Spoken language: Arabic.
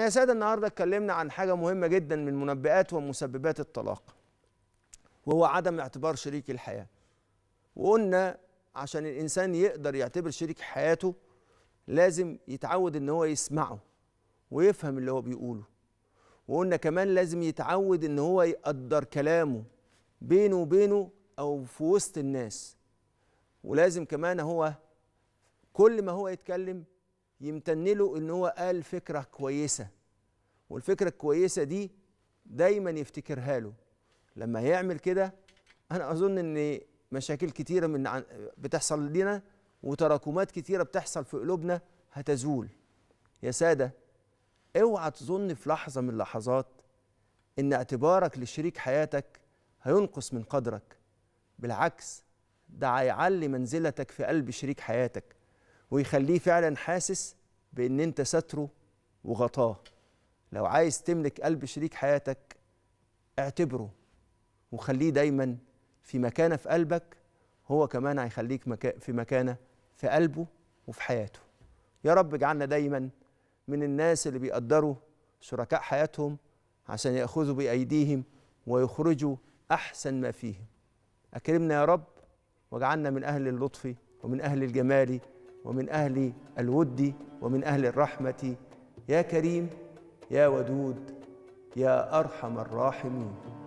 يا ساده النهارده اتكلمنا عن حاجه مهمه جدا من منبئات ومسببات الطلاق وهو عدم اعتبار شريك الحياه وقلنا عشان الانسان يقدر يعتبر شريك حياته لازم يتعود ان هو يسمعه ويفهم اللي هو بيقوله وقلنا كمان لازم يتعود ان هو يقدر كلامه بينه وبينه او في وسط الناس ولازم كمان هو كل ما هو يتكلم يمتن له ان هو قال فكره كويسه والفكره الكويسه دي دايما يفتكرها له لما يعمل كده انا اظن ان مشاكل كتيره من بتحصل لنا وتراكمات كتيره بتحصل في قلوبنا هتزول يا ساده اوعى تظن في لحظه من اللحظات ان اعتبارك لشريك حياتك هينقص من قدرك بالعكس ده هيعلي منزلتك في قلب شريك حياتك ويخليه فعلا حاسس بان انت ستره وغطاه لو عايز تملك قلب شريك حياتك اعتبره وخليه دايما في مكانه في قلبك هو كمان هيخليك في مكانه في قلبه وفي حياته يا رب اجعلنا دايما من الناس اللي بيقدروا شركاء حياتهم عشان ياخذوا بايديهم ويخرجوا احسن ما فيهم اكرمنا يا رب واجعلنا من اهل اللطف ومن اهل الجمال ومن أهل الود ومن أهل الرحمة يا كريم يا ودود يا أرحم الراحمين